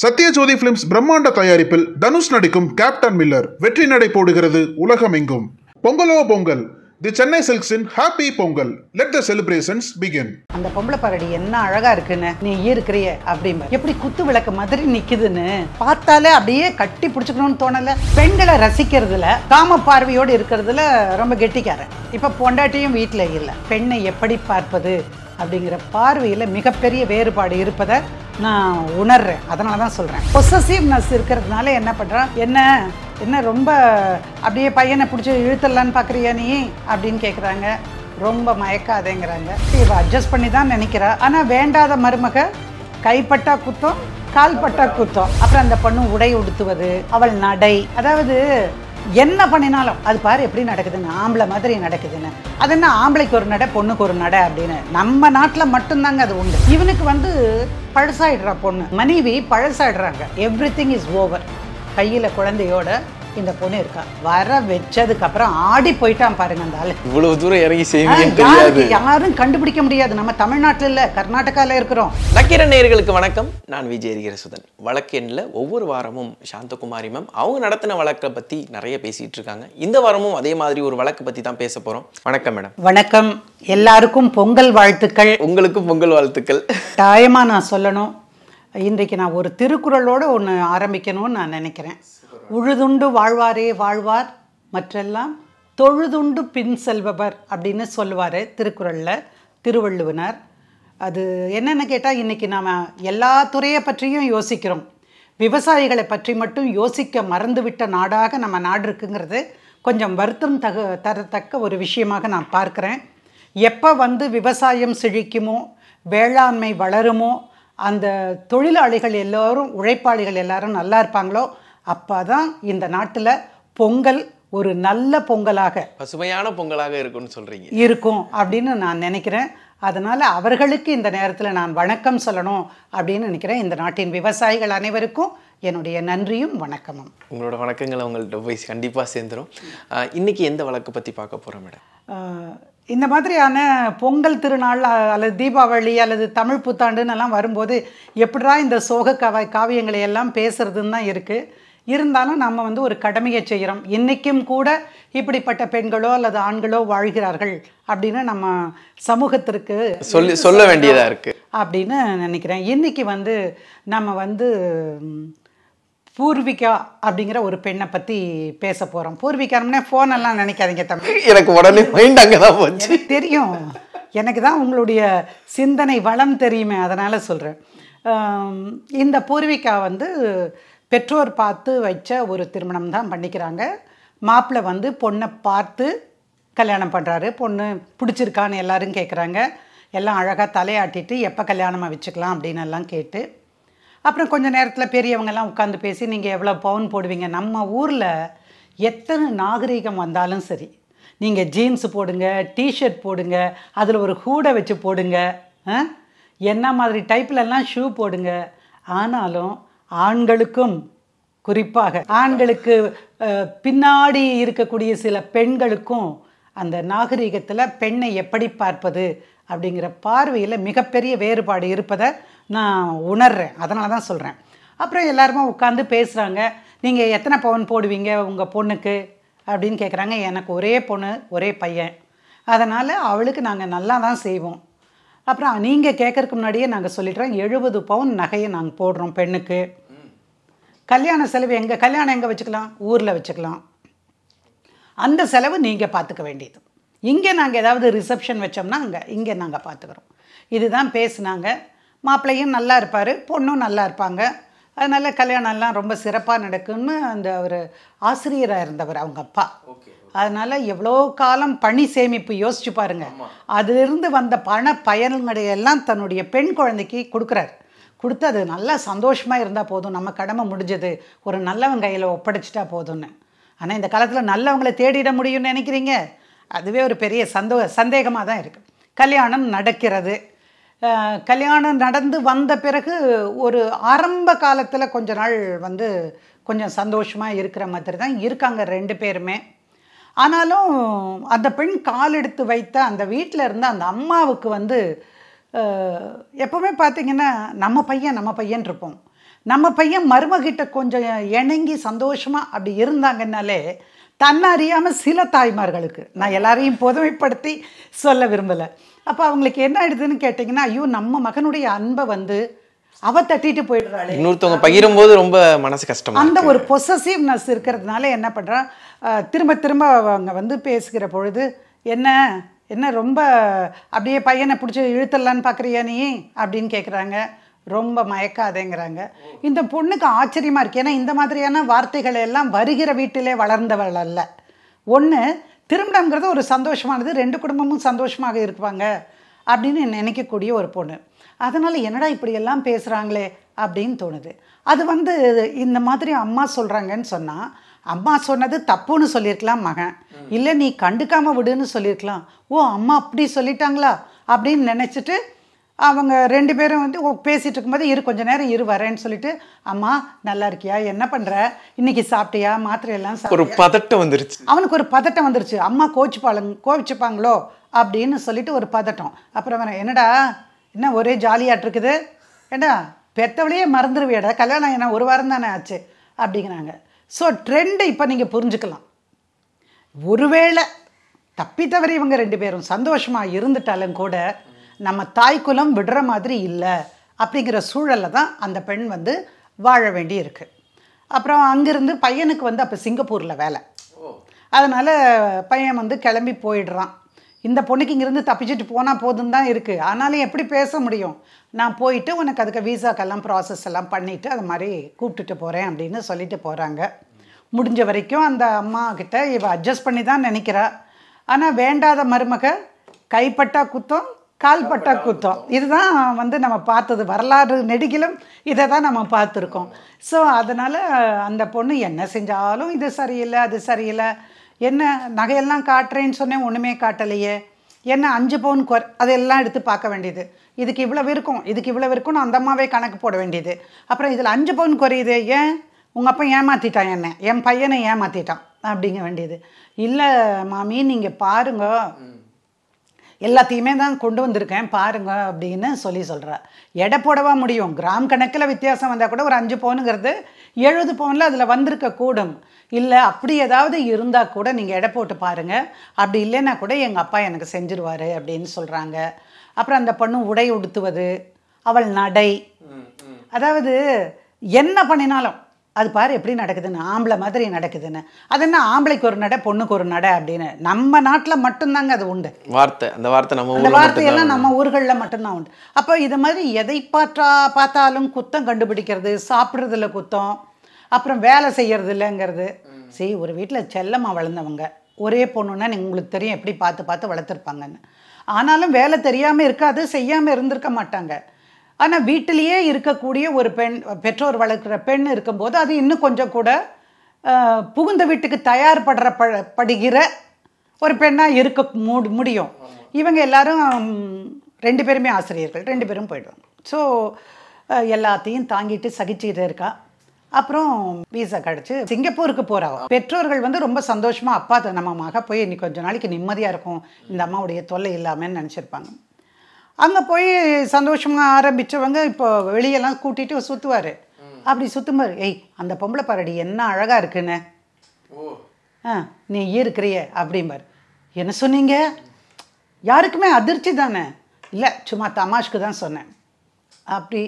Sathyajothi films பிரம்மாண்ட தயாரிப்பில் தனுஷ் நடிக்கும் கேப்டன் மில்லர் வெற்றி நடை போடுகிறது உலகமெங்கும் பொங்கலோ பொங்கல் தி சென்னை சில்க்ஸின் happy Pongal let the celebrations begin அந்த பொம்பளை பரடி என்ன அழகா இருக்குன்னு நீ இருக்கிறிய அப்படிம்ப எப்படி குத்து விளக்கு மாதிரி நிக்குதுன்னு பார்த்தாலே அப்படியே கட்டி பிடிச்சுக்கணும்னு தோணல பெண்களை ரசிக்கிறதுல காம பார்வையோடு இருக்கிறதுல ரொம்ப கெட்டிக்காரன் இப்ப பொண்டாட்டியும் வீட்டில் இல்லை பெண்ணை எப்படி பார்ப்பது அப்படிங்கிற பார்வையில் மிகப்பெரிய வேறுபாடு இருப்பதை நான் உணர்றேன் அதனால தான் சொல்கிறேன் பொசசிவ்னஸ் இருக்கிறதுனால என்ன பண்ணுறான் என்ன என்ன ரொம்ப அப்படியே பையனை பிடிச்சி இழுத்துடலான்னு பார்க்குறியா நீ அப்படின்னு கேட்குறாங்க ரொம்ப மயக்காதேங்கிறாங்க இப்போ அட்ஜஸ்ட் பண்ணி தான் நினைக்கிறா ஆனால் வேண்டாத மருமக கைப்பட்டா குத்தம் கால்பட்டா குத்தம் அப்புறம் அந்த பொண்ணு உடை உடுத்துவது அவள் நடை அதாவது என்ன பண்ணினாலும் அது பாரு எப்படி நடக்குதுன்னு ஆம்பளை மாதிரி நடக்குதுன்னு அது என்ன ஆம்பளைக்கு ஒரு நடை பொண்ணுக்கு ஒரு நடை அப்படின்னு நம்ம நாட்டில் மட்டும்தாங்க அது உண்டு இவனுக்கு வந்து பழசாயிடுறா பொண்ணு மனைவி பழசாயிடுறாங்க எவ்ரி திங் இஸ் ஓவர் கையில் குழந்தையோட இந்த பொண்ணு இருக்கா வர வச்சதுக்கு அப்புறம் ஆடி போயிட்டான் பாருங்க அந்த ஆளு இவ்வளவு தூரம் இறங்கி செய்வீங்க யாரும் கண்டுபிடிக்க முடியாது நம்ம தமிழ்நாட்டில் இல்ல கர்நாடகால இருக்கிறோம் நக்கிர நேர்களுக்கு வணக்கம் நான் விஜய் வழக்கு வழக்கெண்ணில் ஒவ்வொரு வாரமும் சாந்தகுமாரி மேம் அவங்க நடத்தின வழக்கை பத்தி நிறைய பேசிட்டு இருக்காங்க இந்த வாரமும் அதே மாதிரி ஒரு வழக்கு பத்தி தான் பேச போறோம் வணக்கம் மேடம் வணக்கம் எல்லாருக்கும் பொங்கல் வாழ்த்துக்கள் உங்களுக்கும் பொங்கல் வாழ்த்துக்கள் தாயமா நான் சொல்லணும் இன்றைக்கு நான் ஒரு திருக்குறளோடு ஒன்று ஆரம்பிக்கணும்னு நான் நினைக்கிறேன் உழுதுண்டு வாழ்வாரே வாழ்வார் மற்றெல்லாம் தொழுதுண்டு பின் செல்பவர் அப்படின்னு சொல்லுவார் திருக்குறளில் திருவள்ளுவனர் அது என்னென்னு கேட்டால் இன்றைக்கி நாம் எல்லா துறையை பற்றியும் யோசிக்கிறோம் விவசாயிகளை பற்றி மட்டும் யோசிக்க மறந்துவிட்ட நாடாக நம்ம நாடு இருக்குங்கிறது கொஞ்சம் வருத்தம் தகு தரத்தக்க ஒரு விஷயமாக நான் பார்க்குறேன் எப்போ வந்து விவசாயம் செழிக்குமோ வேளாண்மை வளருமோ அந்த தொழிலாளிகள் எல்லோரும் உழைப்பாளிகள் எல்லாரும் நல்லா இருப்பாங்களோ அப்போ தான் இந்த நாட்டில் பொங்கல் ஒரு நல்ல பொங்கலாக பசுமையான பொங்கலாக இருக்கும்னு சொல்கிறீங்க இருக்கும் அப்படின்னு நான் நினைக்கிறேன் அதனால் அவர்களுக்கு இந்த நேரத்தில் நான் வணக்கம் சொல்லணும் அப்படின்னு நினைக்கிறேன் இந்த நாட்டின் விவசாயிகள் அனைவருக்கும் என்னுடைய நன்றியும் வணக்கமும் உங்களோட வணக்கங்களை உங்கள்கிட்ட போய் கண்டிப்பாக சேர்ந்துடும் இன்றைக்கி எந்த வழக்கு பற்றி பார்க்க போகிறோம் மேடம் இந்த மாதிரியான பொங்கல் திருநாள் அல்லது தீபாவளி அல்லது தமிழ் புத்தாண்டுன்னு எல்லாம் வரும்போது எப்படா இந்த சோக கவ காவியங்களை எல்லாம் பேசுறதுன்னு தான் இருக்குது இருந்தாலும் நம்ம வந்து ஒரு கடமையை செய்கிறோம் இன்றைக்கும் கூட இப்படிப்பட்ட பெண்களோ அல்லது ஆண்களோ வாழ்கிறார்கள் அப்படின்னு நம்ம சமூகத்திற்கு சொல்லி சொல்ல வேண்டியதாக இருக்குது அப்படின்னு நினைக்கிறேன் இன்றைக்கி வந்து நம்ம வந்து பூர்விகா அப்படிங்கிற ஒரு பெண்ணை பற்றி பேச போகிறோம் பூர்விகாரம்னா ஃபோனெல்லாம் நினைக்காதீங்க தமிழ் எனக்கு உடனே மைண்ட் அங்கே தான் போச்சு தெரியும் எனக்கு தான் உங்களுடைய சிந்தனை வளம் தெரியுமே அதனால் சொல்கிறேன் இந்த பூர்விகா வந்து பெற்றோர் பார்த்து வச்ச ஒரு திருமணம் தான் பண்ணிக்கிறாங்க மாப்பிள்ளை வந்து பொண்ணை பார்த்து கல்யாணம் பண்ணுறாரு பொண்ணு பிடிச்சிருக்கான்னு எல்லோரும் கேட்குறாங்க எல்லாம் அழகாக தலையாட்டிட்டு எப்போ கல்யாணமாக வச்சுக்கலாம் அப்படின்னு எல்லாம் கேட்டு அப்புறம் கொஞ்சம் நேரத்தில் பெரியவங்கெல்லாம் உட்காந்து பேசி நீங்கள் எவ்வளோ பவுன் போடுவீங்க நம்ம ஊரில் எத்தனை நாகரீகம் வந்தாலும் சரி நீங்கள் ஜீன்ஸ் போடுங்க டிஷர்ட் போடுங்க அதில் ஒரு கூடை வச்சு போடுங்க என்ன மாதிரி டைப்லெல்லாம் ஷூ போடுங்க ஆனாலும் ஆண்களுக்கும் குறிப்பாக ஆண்களுக்கு பின்னாடி இருக்கக்கூடிய சில பெண்களுக்கும் அந்த நாகரீகத்தில் பெண்ணை எப்படி பார்ப்பது அப்படிங்கிற பார்வையில் மிகப்பெரிய வேறுபாடு இருப்பதை நான் உணர்கிறேன் அதனால தான் சொல்கிறேன் அப்புறம் எல்லாருமே உட்காந்து பேசுகிறாங்க நீங்கள் எத்தனை பவுன் போடுவீங்க உங்கள் பொண்ணுக்கு அப்படின்னு கேட்குறாங்க எனக்கு ஒரே பொண்ணு ஒரே பையன் அதனால் அவளுக்கு நாங்கள் நல்லா தான் செய்வோம் அப்புறம் நீங்கள் கேட்கறதுக்கு முன்னாடியே நாங்கள் சொல்லிடுறோம் எழுபது பவுன் நகையை நாங்கள் போடுறோம் பெண்ணுக்கு கல்யாண செலவு எங்கே கல்யாணம் எங்கே வச்சுக்கலாம் ஊரில் வச்சுக்கலாம் அந்த செலவு நீங்கள் பார்த்துக்க வேண்டியது இங்கே நாங்கள் ஏதாவது ரிசப்ஷன் வச்சோம்னா அங்கே இங்கே நாங்கள் பார்த்துக்குறோம் இதுதான் பேசுனாங்க மாப்பிள்ளையும் நல்லா இருப்பார் பொண்ணும் நல்லா இருப்பாங்க அதனால் கல்யாணம்லாம் ரொம்ப சிறப்பாக நடக்கும்னு அந்த ஒரு ஆசிரியராக இருந்தவர் அவங்க அப்பா அதனால் எவ்வளோ காலம் பணி சேமிப்பு யோசிச்சு பாருங்க அதிலிருந்து வந்த பண பயன்களையெல்லாம் தன்னுடைய பெண் குழந்தைக்கு கொடுக்குறாரு கொடுத்து அது நல்லா சந்தோஷமாக இருந்தால் போதும் நம்ம கடமை முடிஞ்சது ஒரு நல்லவன் கையில் ஒப்படைச்சிட்டா போதும்னு ஆனால் இந்த காலத்தில் நல்லவங்களை தேடிட முடியும்னு நினைக்கிறீங்க அதுவே ஒரு பெரிய சந்தோ சந்தேகமாக தான் இருக்குது கல்யாணம் நடக்கிறது கல்யாணம் நடந்து வந்த பிறகு ஒரு ஆரம்ப காலத்தில் கொஞ்ச நாள் வந்து கொஞ்சம் சந்தோஷமாக இருக்கிற மாதிரி தான் இருக்காங்க ரெண்டு பேருமே ஆனாலும் அந்த பெண் கால் எடுத்து வைத்த அந்த வீட்டில் இருந்த அந்த அம்மாவுக்கு வந்து எப்போவுமே பார்த்திங்கன்னா நம்ம பையன் நம்ம பையன் இருப்போம் நம்ம பையன் மருமகிட்ட கொஞ்சம் இணங்கி சந்தோஷமாக அப்படி இருந்தாங்கன்னாலே தன்னை அறியாமல் சில தாய்மார்களுக்கு நான் எல்லாரையும் பொதுமைப்படுத்தி சொல்ல விரும்பலை அப்போ அவங்களுக்கு என்ன ஆயிடுதுன்னு கேட்டிங்கன்னா ஐயோ நம்ம மகனுடைய அன்பை வந்து அவ தட்டிட்டு போயிடுறாள் இன்னொருத்தவங்க பகிரும் போது ரொம்ப மனசு கஷ்டம் அந்த ஒரு பொசசிவ்னஸ் இருக்கிறதுனால என்ன பண்ணுறான் திரும்ப திரும்ப அவங்க வந்து பேசுகிற பொழுது என்ன என்ன ரொம்ப அப்படியே பையனை பிடிச்சி இழுத்தரலான்னு பார்க்குறியா நீ அப்படின்னு கேட்குறாங்க ரொம்ப மயக்காதேங்கிறாங்க இந்த பொண்ணுக்கு ஆச்சரியமாக இருக்குது ஏன்னா இந்த மாதிரியான வார்த்தைகள் எல்லாம் வருகிற வீட்டிலே வளர்ந்தவள் அல்ல ஒன்று திருமணங்கிறது ஒரு சந்தோஷமானது ரெண்டு குடும்பமும் சந்தோஷமாக இருப்பாங்க அப்படின்னு நினைக்கக்கூடிய ஒரு பொண்ணு அதனால் என்னடா இப்படியெல்லாம் பேசுகிறாங்களே அப்படின்னு தோணுது அது வந்து இந்த மாதிரி அம்மா சொல்கிறாங்கன்னு சொன்னால் அம்மா சொன்னது தப்புன்னு சொல்லியிருக்கலாம் மகன் இல்லை நீ கண்டுக்காமல் விடுன்னு சொல்லியிருக்கலாம் ஓ அம்மா அப்படி சொல்லிட்டாங்களா அப்படின்னு நினச்சிட்டு அவங்க ரெண்டு பேரும் வந்து பேசிகிட்டு இருக்கும்போது இரு கொஞ்ச நேரம் இரு வரேன்னு சொல்லிட்டு அம்மா நல்லா இருக்கியா என்ன பண்ணுற இன்னைக்கு சாப்பிட்டியா மாத்திரையெல்லாம் ஒரு பதட்டம் வந்துருச்சு அவனுக்கு ஒரு பதட்டம் வந்துருச்சு அம்மா கோச்சிப்பாளுங்க கோவிச்சுப்பாங்களோ அப்படின்னு சொல்லிட்டு ஒரு பதட்டம் அப்புறம் என்னடா என்ன ஒரே ஜாலியாட்டிருக்குது ஏண்டா பெற்றவளையே மறந்துடுவேடா கல்யாணம் என்ன ஒரு வாரம் தானே ஆச்சு அப்படிங்கிறாங்க ஸோ ட்ரெண்டை இப்போ நீங்கள் புரிஞ்சுக்கலாம் ஒருவேளை தப்பி தவிர இவங்க ரெண்டு பேரும் சந்தோஷமாக இருந்துட்டாலும் கூட நம்ம தாய்க்குலம் விடுற மாதிரி இல்லை அப்படிங்கிற சூழலில் தான் அந்த பெண் வந்து வாழ வேண்டி இருக்குது அப்புறம் அங்கேருந்து பையனுக்கு வந்து அப்போ சிங்கப்பூரில் வேலை அதனால் பையன் வந்து கிளம்பி போயிடுறான் இந்த பொண்ணுக்கு இங்கேருந்து தப்பிச்சுட்டு போனால் போதும் தான் இருக்குது ஆனாலும் எப்படி பேச முடியும் நான் போயிட்டு உனக்கு அதுக்கு வீசாக்கெல்லாம் ப்ராசஸ் எல்லாம் பண்ணிவிட்டு அது மாதிரி கூப்பிட்டுட்டு போகிறேன் அப்படின்னு சொல்லிட்டு போகிறாங்க முடிஞ்ச வரைக்கும் அந்த அம்மா கிட்ட இவ அட்ஜஸ்ட் பண்ணி தான் நினைக்கிறா ஆனால் வேண்டாத மருமக கைப்பட்டா குத்தம் கால்பட்டா குத்தம் இதுதான் வந்து நம்ம பார்த்தது வரலாறு நெடுகிலும் இதை தான் நம்ம பார்த்துருக்கோம் ஸோ அதனால் அந்த பொண்ணு என்ன செஞ்சாலும் இது சரியில்லை அது சரியில்லை என்ன நகையெல்லாம் காட்டுறேன்னு சொன்னேன் ஒன்றுமே காட்டலையே என்ன அஞ்சு பவுன் குர் அதெல்லாம் எடுத்து பார்க்க வேண்டியது இதுக்கு இவ்வளோ இருக்கும் இதுக்கு இவ்வளோ இருக்கும்னு அந்த அம்மாவே கணக்கு போட வேண்டியது அப்புறம் இதில் அஞ்சு பவுன் குறையுது ஏன் உங்கள் அப்பா ஏமாற்றிட்டான் என்ன என் பையனை ஏமாற்றிட்டான் அப்படிங்க வேண்டியது இல்லை மாமி நீங்கள் பாருங்க எல்லாத்தையுமே தான் கொண்டு வந்திருக்கேன் பாருங்க அப்படின்னு சொல்லி சொல்கிறா எடை போடவா முடியும் கிராம் கணக்கில் வித்தியாசம் வந்தால் கூட ஒரு அஞ்சு பவுனுங்கிறது எழுபது பவுனில் அதில் வந்திருக்க கூடும் இல்லை அப்படி ஏதாவது இருந்தால் கூட நீங்கள் எடை போட்டு பாருங்கள் அப்படி இல்லைன்னா கூட எங்கள் அப்பா எனக்கு செஞ்சிருவார் அப்படின்னு சொல்கிறாங்க அப்புறம் அந்த பொண்ணு உடை உடுத்துவது அவள் நடை அதாவது என்ன பண்ணினாலும் அது பாரு எப்படி நடக்குதுன்னு ஆம்பளை மாதிரி நடக்குதுன்னு அது என்ன ஆம்பளைக்கு ஒரு நடை பொண்ணுக்கு ஒரு நடை அப்படின்னு நம்ம நாட்டில் மட்டும்தாங்க அது உண்டு வார்த்தை அந்த வார்த்தை நம்ம அந்த வார்த்தையெல்லாம் நம்ம ஊர்களில் மட்டும்தான் உண்டு அப்போ இது மாதிரி எதை பார்த்தா பார்த்தாலும் குத்தம் கண்டுபிடிக்கிறது சாப்பிட்றதுல குத்தம் அப்புறம் வேலை செய்கிறது இல்லைங்கிறது சரி ஒரு வீட்டில் செல்லமாக வளர்ந்தவங்க ஒரே பொண்ணுன்னா நீங்கள் உங்களுக்கு தெரியும் எப்படி பார்த்து பார்த்து வளர்த்துருப்பாங்கன்னு ஆனாலும் வேலை தெரியாமல் இருக்காது செய்யாமல் இருந்திருக்க மாட்டாங்க ஆனால் வீட்டிலேயே இருக்கக்கூடிய ஒரு பெண் பெற்றோர் வளர்க்குற பெண் இருக்கும்போது அது இன்னும் கொஞ்சம் கூட புகுந்த வீட்டுக்கு தயார்படுற ப படுகிற ஒரு பெண்ணாக இருக்க மூடு முடியும் இவங்க எல்லாரும் ரெண்டு பேருமே ஆசிரியர்கள் ரெண்டு பேரும் போயிடுவாங்க ஸோ எல்லாத்தையும் தாங்கிட்டு சகிச்சுக்கிட்டே இருக்கா அப்புறம் வீசா கிடச்சி சிங்கப்பூருக்கு போகிறா பெற்றோர்கள் வந்து ரொம்ப சந்தோஷமாக அப்பா நம்ம மக போய் இன்னைக்கு கொஞ்சம் நாளைக்கு நிம்மதியாக இருக்கும் இந்த அம்மாவுடைய தொல்லை இல்லாமல் நினச்சிருப்பாங்க அங்கே போய் சந்தோஷமாக ஆரம்பித்தவங்க இப்போ வெளியெல்லாம் கூட்டிகிட்டு சுற்றுவார் அப்படி சுற்றும்பார் ஏய் அந்த பொம்பளை பாரடி என்ன அழகாக இருக்குன்னு ஆ நீ இருக்கிறிய அப்படிம்பார் என்ன சொன்னீங்க யாருக்குமே அதிர்ச்சி தானே இல்லை சும்மா தமாஷ்க்கு தான் சொன்னேன் அப்படி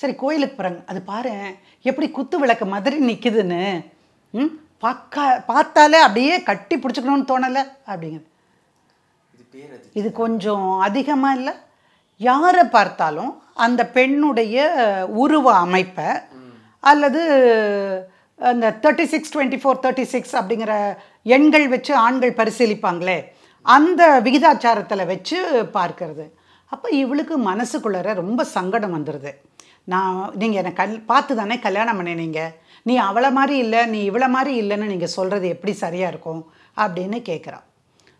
சரி கோயிலுக்கு போகிறாங்க அது பாரு எப்படி குத்து விளக்கு மாதிரி நிற்குதுன்னு ம் பார்க்கா பார்த்தாலே அப்படியே கட்டி பிடிச்சிக்கணும்னு தோணலை அப்படிங்குது இது கொஞ்சம் அதிகமாக இல்லை யாரை பார்த்தாலும் அந்த பெண்ணுடைய உருவ அமைப்பை அல்லது அந்த thirty six twenty four thirty six அப்படிங்கிற எண்கள் வச்சு ஆண்கள் பரிசீலிப்பாங்களே அந்த விகிதாச்சாரத்தில் வச்சு பார்க்கறது அப்போ இவளுக்கு மனசுக்குள்ளற ரொம்ப சங்கடம் வந்துடுது நான் நீங்கள் என்னை கல் பார்த்து தானே கல்யாணம் பண்ணினீங்க நீ அவளை மாதிரி இல்லை நீ இவளை மாதிரி இல்லைன்னு நீங்கள் சொல்கிறது எப்படி சரியாக இருக்கும் அப்படின்னு கேட்குறான்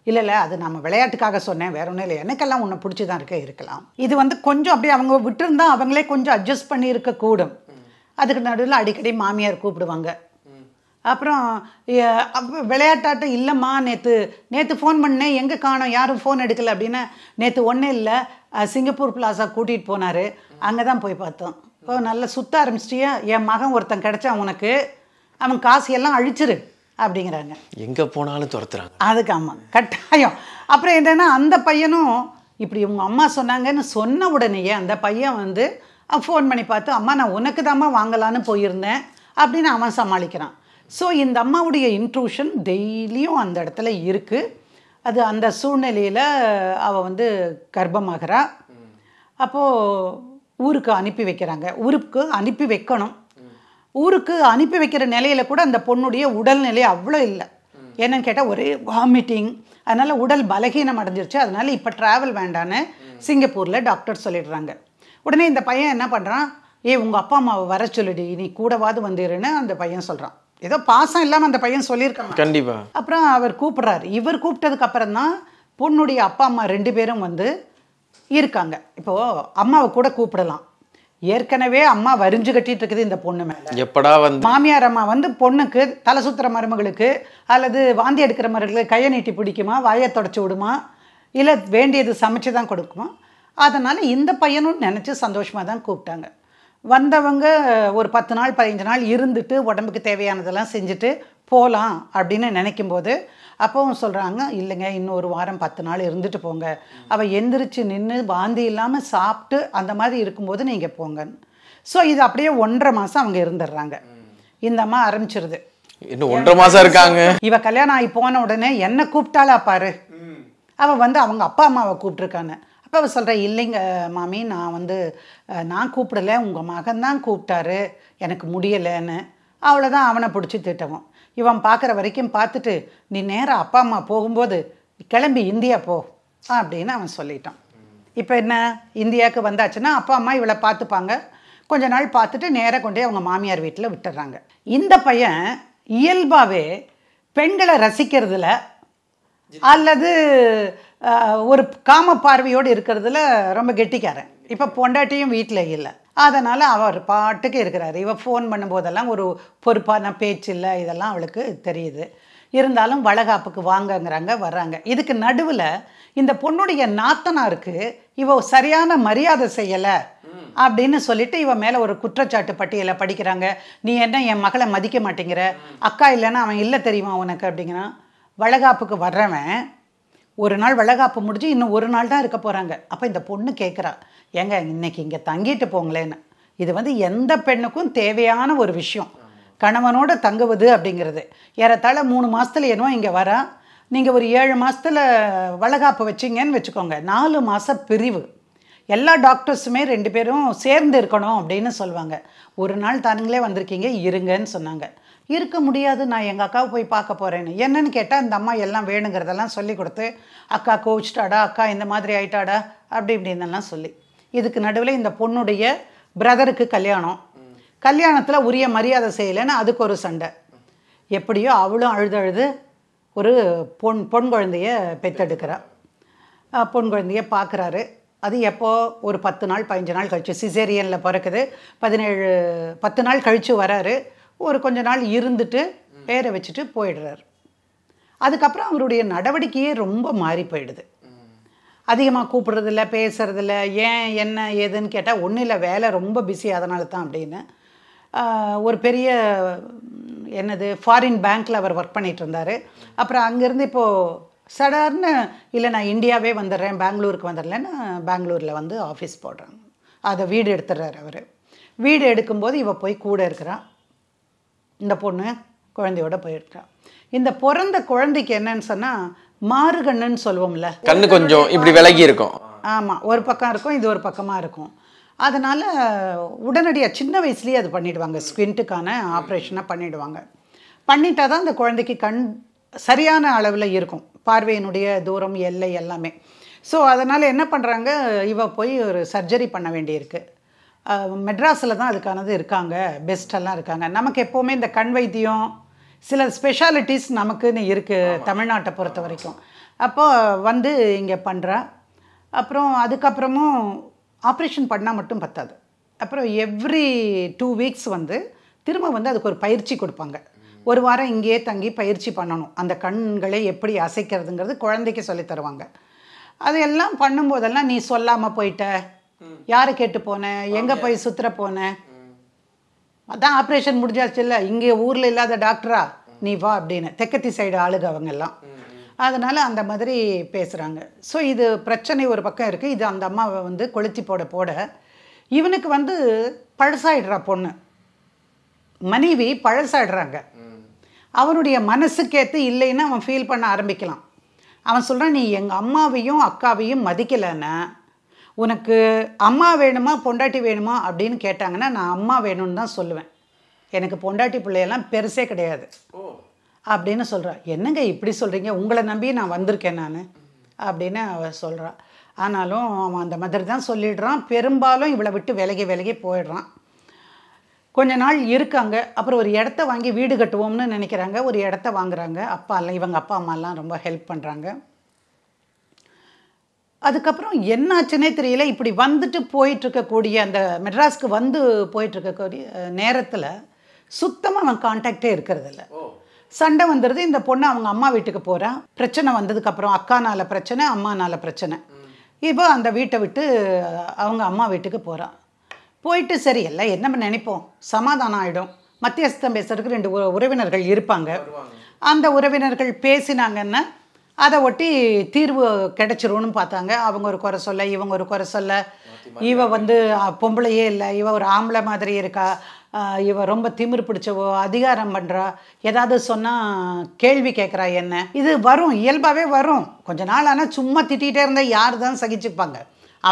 இல்லை இல்லை அது நம்ம விளையாட்டுக்காக சொன்னேன் வேற ஒன்றும் இல்லை எனக்கெல்லாம் உன்னை பிடிச்சி தான் இருக்க இருக்கலாம் இது வந்து கொஞ்சம் அப்படியே அவங்க விட்டுருந்தா அவங்களே கொஞ்சம் அட்ஜஸ்ட் பண்ணியிருக்க கூடும் அதுக்கு நடுவில் அடிக்கடி மாமியார் கூப்பிடுவாங்க அப்புறம் விளையாட்டாட்டம் இல்லைம்மா நேற்று நேற்று ஃபோன் பண்ணேன் எங்கே காணோம் யாரும் ஃபோன் எடுக்கலை அப்படின்னா நேற்று ஒன்றே இல்லை சிங்கப்பூர் பிளாசா கூட்டிகிட்டு போனார் அங்கே தான் போய் பார்த்தோம் இப்போ நல்லா சுத்த ஆரம்பிச்சிட்டியா என் மகன் ஒருத்தன் கிடைச்சா உனக்கு அவன் காசு எல்லாம் அழிச்சிரு அப்படிங்கிறாங்க எங்கே போனாலும் துரத்துறாங்க அதுக்கு ஆமாம் கட்டாயம் அப்புறம் என்னென்னா அந்த பையனும் இப்படி இவங்க அம்மா சொன்னாங்கன்னு சொன்ன உடனேயே அந்த பையன் வந்து ஃபோன் பண்ணி பார்த்து அம்மா நான் உனக்கு தாம்மா வாங்கலான்னு போயிருந்தேன் அப்படின்னு அவன் சமாளிக்கிறான் ஸோ இந்த அம்மாவுடைய இன்ட்ரூஷன் டெய்லியும் அந்த இடத்துல இருக்குது அது அந்த சூழ்நிலையில் அவள் வந்து கர்ப்பமாகறா அப்போது ஊருக்கு அனுப்பி வைக்கிறாங்க ஊருக்கு அனுப்பி வைக்கணும் ஊருக்கு அனுப்பி வைக்கிற நிலையில் கூட அந்த பொண்ணுடைய உடல்நிலை அவ்வளோ இல்லை என்னன்னு கேட்டால் ஒரே வாமிட்டிங் அதனால் உடல் பலகீனம் அடைஞ்சிருச்சு அதனால் இப்போ ட்ராவல் வேண்டான்னு சிங்கப்பூரில் டாக்டர் சொல்லிடுறாங்க உடனே இந்த பையன் என்ன பண்ணுறான் ஏ உங்கள் அப்பா அம்மாவை வர சொல்லிடு நீ கூடவாது வந்துடுன்னு அந்த பையன் சொல்கிறான் ஏதோ பாசம் இல்லாமல் அந்த பையன் சொல்லியிருக்காங்க கண்டிப்பாக அப்புறம் அவர் கூப்பிட்றாரு இவர் கூப்பிட்டதுக்கு அப்புறம் தான் பொண்ணுடைய அப்பா அம்மா ரெண்டு பேரும் வந்து இருக்காங்க இப்போது அம்மாவை கூட கூப்பிடலாம் ஏற்கனவே அம்மா வரிஞ்சு கட்டிட்டு இருக்குது இந்த பொண்ணு மேலே எப்படா வந்து மாமியார் அம்மா வந்து பொண்ணுக்கு தலை சுத்துற மருமகளுக்கு அல்லது வாந்தி எடுக்கிற மருமகளுக்கு கையை நீட்டி பிடிக்குமா வாயை தொடச்சி விடுமா இல்லை வேண்டியது சமைச்சு தான் கொடுக்குமா அதனால் இந்த பையனும் நினச்சி சந்தோஷமாக தான் கூப்பிட்டாங்க வந்தவங்க ஒரு பத்து நாள் பதினஞ்சு நாள் இருந்துட்டு உடம்புக்கு தேவையானதெல்லாம் செஞ்சுட்டு போகலாம் அப்படின்னு நினைக்கும்போது அப்பவும் சொல்கிறாங்க இல்லைங்க இன்னும் ஒரு வாரம் பத்து நாள் இருந்துட்டு போங்க அவள் எந்திரிச்சு நின்று வாந்தி இல்லாமல் சாப்பிட்டு அந்த மாதிரி இருக்கும்போது நீங்கள் போங்க ஸோ இது அப்படியே ஒன்றரை மாதம் அவங்க இருந்துடுறாங்க இந்த அம்மா ஆரம்பிச்சிருது இன்னும் ஒன்றரை மாதம் இருக்காங்க இவ கல்யாணம் ஆகி போன உடனே என்னை கூப்பிட்டாளா பாரு அவள் வந்து அவங்க அப்பா அம்மாவை கூப்பிட்டுருக்கானே அப்போ அவள் சொல்கிறேன் இல்லைங்க மாமி நான் வந்து நான் கூப்பிடலை உங்கள் மகன் தான் கூப்பிட்டாரு எனக்கு முடியலைன்னு அவ்வளோதான் அவனை பிடிச்சி திட்டவும் இவன் பார்க்குற வரைக்கும் பார்த்துட்டு நீ நேராக அப்பா அம்மா போகும்போது கிளம்பி இந்தியா போ அப்படின்னு அவன் சொல்லிட்டான் இப்போ என்ன இந்தியாவுக்கு வந்தாச்சுன்னா அப்பா அம்மா இவளை பார்த்துப்பாங்க கொஞ்ச நாள் பார்த்துட்டு நேராக கொண்டே அவங்க மாமியார் வீட்டில் விட்டுறாங்க இந்த பையன் இயல்பாகவே பெண்களை ரசிக்கிறதுல அல்லது ஒரு காம பார்வையோடு இருக்கிறதுல ரொம்ப கெட்டிக்காரன் இப்போ பொண்டாட்டியும் வீட்டில் இல்லை அதனால் அவர் பாட்டுக்கு இருக்கிறாரு இவள் ஃபோன் பண்ணும்போதெல்லாம் ஒரு பொறுப்பான பேச்சு இல்லை இதெல்லாம் அவளுக்கு தெரியுது இருந்தாலும் வளகாப்புக்கு வாங்கங்கிறாங்க வர்றாங்க இதுக்கு நடுவில் இந்த பொண்ணுடைய நாத்தனாருக்கு இவ சரியான மரியாதை செய்யலை அப்படின்னு சொல்லிட்டு இவன் மேலே ஒரு குற்றச்சாட்டு பட்டியலை படிக்கிறாங்க நீ என்ன என் மகளை மதிக்க மாட்டேங்கிற அக்கா இல்லைன்னா அவன் இல்லை தெரியுமா உனக்கு அப்படிங்கிறான் வளகாப்புக்கு வர்றவன் ஒரு நாள் வளகாப்பு முடிஞ்சு இன்னும் ஒரு நாள் தான் இருக்க போகிறாங்க அப்போ இந்த பொண்ணு கேட்குறா ஏங்க இன்றைக்கி இங்கே தங்கிட்டு போங்களேன்னு இது வந்து எந்த பெண்ணுக்கும் தேவையான ஒரு விஷயம் கணவனோட தங்குவது அப்படிங்கிறது ஏறத்தாழ மூணு மாதத்தில் என்னவோ இங்கே வரா நீங்கள் ஒரு ஏழு மாதத்தில் வளகாப்பு வச்சிங்கன்னு வச்சுக்கோங்க நாலு மாத பிரிவு எல்லா டாக்டர்ஸுமே ரெண்டு பேரும் சேர்ந்து இருக்கணும் அப்படின்னு சொல்லுவாங்க ஒரு நாள் தானுங்களே வந்திருக்கீங்க இருங்கன்னு சொன்னாங்க இருக்க முடியாது நான் எங்கள் அக்காவை போய் பார்க்க போகிறேன்னு என்னன்னு கேட்டால் அந்த அம்மா எல்லாம் வேணுங்கிறதெல்லாம் சொல்லி கொடுத்து அக்கா கோவிச்சிட்டாடா அக்கா இந்த மாதிரி ஆயிட்டாடா அப்படி இப்படின்னெல்லாம் சொல்லி இதுக்கு நடுவில் இந்த பொண்ணுடைய பிரதருக்கு கல்யாணம் கல்யாணத்தில் உரிய மரியாதை செய்யலைன்னு அதுக்கு ஒரு சண்டை எப்படியோ அவளும் அழுது அழுது ஒரு பொன் பொன் குழந்தைய பெற்றெடுக்கிறார் பொன் குழந்தைய பார்க்குறாரு அது எப்போ ஒரு பத்து நாள் பதினஞ்சு நாள் கழிச்சு சிசேரியனில் பிறக்குது பதினேழு பத்து நாள் கழித்து வராரு ஒரு கொஞ்ச நாள் இருந்துட்டு பேரை வச்சுட்டு போயிடுறாரு அதுக்கப்புறம் அவருடைய நடவடிக்கையே ரொம்ப மாறி போயிடுது அதிகமாக கூப்பிடுறதில்ல பேசுகிறதில்ல ஏன் என்ன ஏதுன்னு கேட்டால் ஒன்றும் இல்லை வேலை ரொம்ப பிஸி அதனால தான் அப்படின்னு ஒரு பெரிய என்னது ஃபாரின் பேங்க்கில் அவர் ஒர்க் பண்ணிகிட்டு இருந்தார் அப்புறம் அங்கேருந்து இப்போது சடார்னு இல்லை நான் இந்தியாவே வந்துடுறேன் பெங்களூருக்கு வந்துடலன்னு பெங்களூரில் வந்து ஆஃபீஸ் போடுறாங்க அதை வீடு எடுத்துடுறாரு அவர் வீடு எடுக்கும்போது இவ போய் கூட இருக்கிறான் இந்த பொண்ணு குழந்தையோட போயிடுறான் இந்த பிறந்த குழந்தைக்கு என்னன்னு சொன்னால் மாறுகண்ணுன்னு சொல்லுவோம்ல கண்ணு கொஞ்சம் இப்படி விலகி இருக்கும் ஆமாம் ஒரு பக்கம் இருக்கும் இது ஒரு பக்கமாக இருக்கும் அதனால் உடனடியாக சின்ன வயசுலேயே அது பண்ணிவிடுவாங்க ஸ்கின்ட்டுக்கான ஆப்ரேஷனை பண்ணிவிடுவாங்க பண்ணிட்டா தான் அந்த குழந்தைக்கு கண் சரியான அளவில் இருக்கும் பார்வையினுடைய தூரம் எல்லை எல்லாமே ஸோ அதனால் என்ன பண்ணுறாங்க இவ போய் ஒரு சர்ஜரி பண்ண வேண்டியிருக்கு மெட்ராஸில் தான் அதுக்கானது இருக்காங்க பெஸ்ட்டெல்லாம் இருக்காங்க நமக்கு எப்போவுமே இந்த கண் வைத்தியம் சில ஸ்பெஷாலிட்டிஸ் நமக்குன்னு இருக்குது தமிழ்நாட்டை பொறுத்த வரைக்கும் அப்போது வந்து இங்கே பண்ணுற அப்புறம் அதுக்கப்புறமும் ஆப்ரேஷன் பண்ணால் மட்டும் பத்தாது அப்புறம் எவ்ரி டூ வீக்ஸ் வந்து திரும்ப வந்து அதுக்கு ஒரு பயிற்சி கொடுப்பாங்க ஒரு வாரம் இங்கேயே தங்கி பயிற்சி பண்ணணும் அந்த கண்களை எப்படி அசைக்கிறதுங்கிறது குழந்தைக்கு சொல்லி தருவாங்க அதையெல்லாம் பண்ணும்போதெல்லாம் நீ சொல்லாமல் போயிட்ட யாரை கேட்டு போனேன் எங்கே போய் சுற்றுற போனேன் அதான் ஆப்ரேஷன் முடிஞ்சாச்சு இல்லை இங்கே ஊரில் இல்லாத டாக்டரா நீ வா அப்படின்னு தெக்கத்தி சைடு ஆளுக அவங்கெல்லாம் அதனால் அந்த மாதிரி பேசுகிறாங்க ஸோ இது பிரச்சனை ஒரு பக்கம் இருக்குது இது அந்த அம்மாவை வந்து கொளுத்தி போட போட இவனுக்கு வந்து பழசாயிடுறா பொண்ணு மனைவி பழசாயிடுறாங்க அவனுடைய மனசுக்கேற்று இல்லைன்னு அவன் ஃபீல் பண்ண ஆரம்பிக்கலாம் அவன் சொல்கிறான் நீ எங்கள் அம்மாவையும் அக்காவையும் மதிக்கலைன்னா உனக்கு அம்மா வேணுமா பொண்டாட்டி வேணுமா அப்படின்னு கேட்டாங்கன்னா நான் அம்மா வேணும்னு தான் சொல்லுவேன் எனக்கு பொண்டாட்டி பிள்ளையெல்லாம் பெருசே கிடையாது அப்படின்னு சொல்கிறா என்னங்க இப்படி சொல்கிறீங்க உங்களை நம்பி நான் வந்திருக்கேன் நான் அப்படின்னு அவ சொல்கிறாள் ஆனாலும் அவன் அந்த மாதிரி தான் சொல்லிடுறான் பெரும்பாலும் இவளை விட்டு விலகி விலகி போயிடுறான் கொஞ்ச நாள் இருக்காங்க அப்புறம் ஒரு இடத்த வாங்கி வீடு கட்டுவோம்னு நினைக்கிறாங்க ஒரு இடத்த வாங்குறாங்க அப்பா எல்லாம் இவங்க அப்பா அம்மாலாம் ரொம்ப ஹெல்ப் பண்ணுறாங்க அதுக்கப்புறம் என்னாச்சுன்னே தெரியல இப்படி வந்துட்டு போயிட்டுருக்கக்கூடிய அந்த மெட்ராஸ்க்கு வந்து போயிட்டுருக்கக்கூடிய நேரத்தில் சுத்தமாக அவன் கான்டாக்டே இருக்கிறதில்ல சண்டை வந்துடுது இந்த பொண்ணு அவங்க அம்மா வீட்டுக்கு போகிறான் பிரச்சனை வந்ததுக்கப்புறம் அக்கானால பிரச்சனை அம்மானால பிரச்சனை இப்போ அந்த வீட்டை விட்டு அவங்க அம்மா வீட்டுக்கு போகிறான் போயிட்டு சரி எல்லாம் என்ன நினைப்போம் சமாதானம் ஆகிடும் மத்தியஸ்தம் பேசுறதுக்கு ரெண்டு உறவினர்கள் இருப்பாங்க அந்த உறவினர்கள் பேசினாங்கன்னா அதை ஒட்டி தீர்வு கிடைச்சிரும்னு பார்த்தாங்க அவங்க ஒரு குறை சொல்ல இவங்க ஒரு குறை சொல்ல இவ வந்து பொம்பளையே இல்லை இவ ஒரு ஆம்பளை மாதிரி இருக்கா இவ ரொம்ப திமிர் பிடிச்சவோ அதிகாரம் பண்ணுறா ஏதாவது சொன்னால் கேள்வி கேட்குறா என்ன இது வரும் இயல்பாகவே வரும் கொஞ்ச நாள் ஆனால் சும்மா திட்டிகிட்டே இருந்தால் யார் தான் சகிச்சுப்பாங்க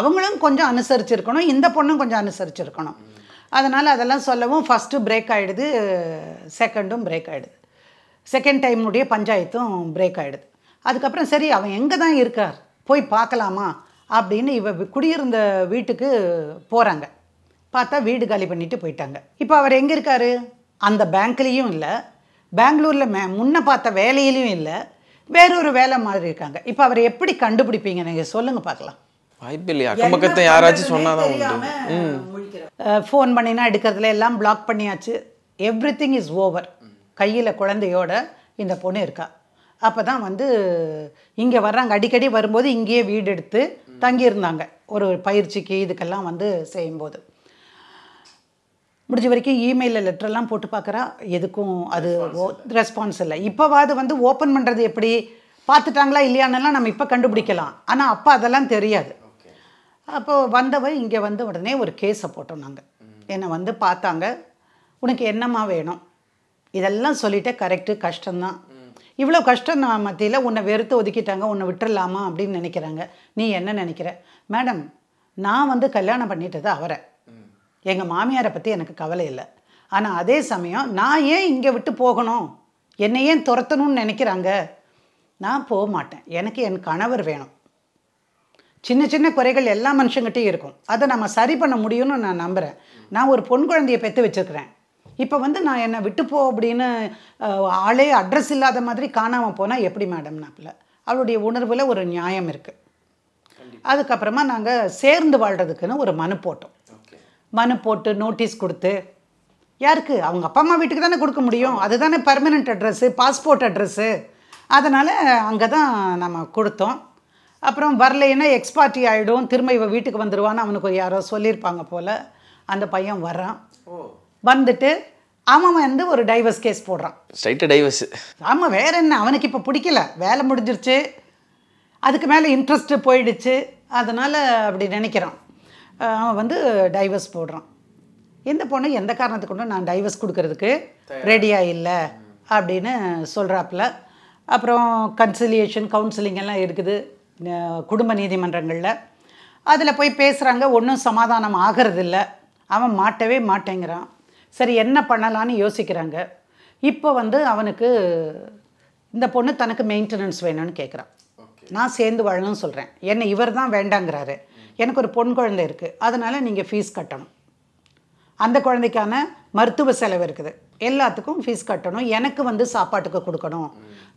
அவங்களும் கொஞ்சம் அனுசரிச்சிருக்கணும் இந்த பொண்ணும் கொஞ்சம் அனுசரிச்சிருக்கணும் அதனால் அதெல்லாம் சொல்லவும் ஃபஸ்ட்டு பிரேக் ஆகிடுது செகண்டும் பிரேக் ஆகிடுது செகண்ட் டைம்னுடைய பஞ்சாயத்தும் பிரேக் ஆகிடுது அதுக்கப்புறம் சரி அவன் எங்கே தான் இருக்கார் போய் பார்க்கலாமா அப்படின்னு இவ குடியிருந்த வீட்டுக்கு போகிறாங்க பார்த்தா வீடு காலி பண்ணிட்டு போயிட்டாங்க இப்போ அவர் எங்கே இருக்கார் அந்த பேங்க்லேயும் இல்லை பெங்களூரில் மே முன்ன பார்த்த வேலையிலையும் இல்லை வேறொரு வேலை மாதிரி இருக்காங்க இப்போ அவர் எப்படி கண்டுபிடிப்பீங்க நீங்கள் சொல்லுங்கள் பார்க்கலாம் யாராச்சும் சொன்னாதான் உண்டு ஃபோன் பண்ணினா எடுக்கிறதுல எல்லாம் பிளாக் பண்ணியாச்சு எவ்ரி திங் இஸ் ஓவர் கையில் குழந்தையோட இந்த பொண்ணு இருக்கா அப்போ தான் வந்து இங்கே வர்றாங்க அடிக்கடி வரும்போது இங்கேயே வீடு எடுத்து தங்கியிருந்தாங்க ஒரு பயிற்சிக்கு இதுக்கெல்லாம் வந்து செய்யும்போது முடிஞ்ச வரைக்கும் இமெயிலில் லெட்டர்லாம் போட்டு பார்க்குறா எதுக்கும் அது ரெஸ்பான்ஸ் இல்லை இப்போவாது வந்து ஓப்பன் பண்ணுறது எப்படி பார்த்துட்டாங்களா இல்லையானெல்லாம் நம்ம இப்போ கண்டுபிடிக்கலாம் ஆனால் அப்போ அதெல்லாம் தெரியாது அப்போது வந்தவன் இங்கே வந்த உடனே ஒரு கேஸை போட்டோம் நாங்கள் என்னை வந்து பார்த்தாங்க உனக்கு என்னம்மா வேணும் இதெல்லாம் சொல்லிட்டே கரெக்டு கஷ்டம்தான் இவ்வளோ கஷ்டம் நான் மத்தியில் உன்னை வெறுத்து ஒதுக்கிட்டாங்க உன்னை விட்டுடலாமா அப்படின்னு நினைக்கிறாங்க நீ என்ன நினைக்கிற மேடம் நான் வந்து கல்யாணம் பண்ணிட்டது அவரை எங்கள் மாமியாரை பற்றி எனக்கு கவலை இல்லை ஆனால் அதே சமயம் நான் ஏன் இங்கே விட்டு போகணும் என்னை ஏன் துரத்தணும்னு நினைக்கிறாங்க நான் போக மாட்டேன் எனக்கு என் கணவர் வேணும் சின்ன சின்ன குறைகள் எல்லா மனுஷங்கிட்டையும் இருக்கும் அதை நம்ம சரி பண்ண முடியும்னு நான் நம்புகிறேன் நான் ஒரு பொன் குழந்தையை பெற்று வச்சுருக்கிறேன் இப்போ வந்து நான் என்னை விட்டுப்போ அப்படின்னு ஆளே அட்ரஸ் இல்லாத மாதிரி காணாமல் போனால் எப்படி மேடம் நாப்பில் அவளுடைய உணர்வில் ஒரு நியாயம் இருக்குது அதுக்கப்புறமா நாங்கள் சேர்ந்து வாழ்கிறதுக்குன்னு ஒரு மனு போட்டோம் மனு போட்டு நோட்டீஸ் கொடுத்து யாருக்கு அவங்க அப்பா அம்மா வீட்டுக்கு தானே கொடுக்க முடியும் அதுதானே பர்மனெண்ட் அட்ரஸ்ஸு பாஸ்போர்ட் அட்ரஸ்ஸு அதனால் அங்கே தான் நம்ம கொடுத்தோம் அப்புறம் வரலைன்னா எக்ஸ்பார்ட்டி ஆகிடும் திரும்ப இவன் வீட்டுக்கு வந்துடுவான்னு அவனுக்கு யாரோ சொல்லியிருப்பாங்க போல் அந்த பையன் வரான் வந்துட்டு அவன் வந்து ஒரு டைவர்ஸ் கேஸ் போடுறான் ஸ்ட்ரைட்டு டைவர்ஸ் ஆமாம் வேற என்ன அவனுக்கு இப்போ பிடிக்கல வேலை முடிஞ்சிருச்சு அதுக்கு மேலே இன்ட்ரெஸ்ட்டு போயிடுச்சு அதனால் அப்படி நினைக்கிறான் அவன் வந்து டைவர்ஸ் போடுறான் இந்த பொண்ணு எந்த காரணத்துக்கு கொண்டு நான் டைவர்ஸ் கொடுக்கறதுக்கு ரெடியாக இல்லை அப்படின்னு சொல்கிறாப்புல அப்புறம் கன்சிலியேஷன் கவுன்சிலிங் எல்லாம் இருக்குது குடும்ப நீதிமன்றங்களில் அதில் போய் பேசுகிறாங்க ஒன்றும் சமாதானம் ஆகிறதில்ல அவன் மாட்டவே மாட்டேங்கிறான் சரி என்ன பண்ணலான்னு யோசிக்கிறாங்க இப்போ வந்து அவனுக்கு இந்த பொண்ணு தனக்கு மெயின்டெனன்ஸ் வேணும்னு கேட்குறான் நான் சேர்ந்து வாழணும்னு சொல்கிறேன் என்னை இவர் தான் வேண்டாங்கிறாரு எனக்கு ஒரு பொன் குழந்தை இருக்குது அதனால் நீங்கள் ஃபீஸ் கட்டணும் அந்த குழந்தைக்கான மருத்துவ செலவு இருக்குது எல்லாத்துக்கும் ஃபீஸ் கட்டணும் எனக்கு வந்து சாப்பாட்டுக்கு கொடுக்கணும்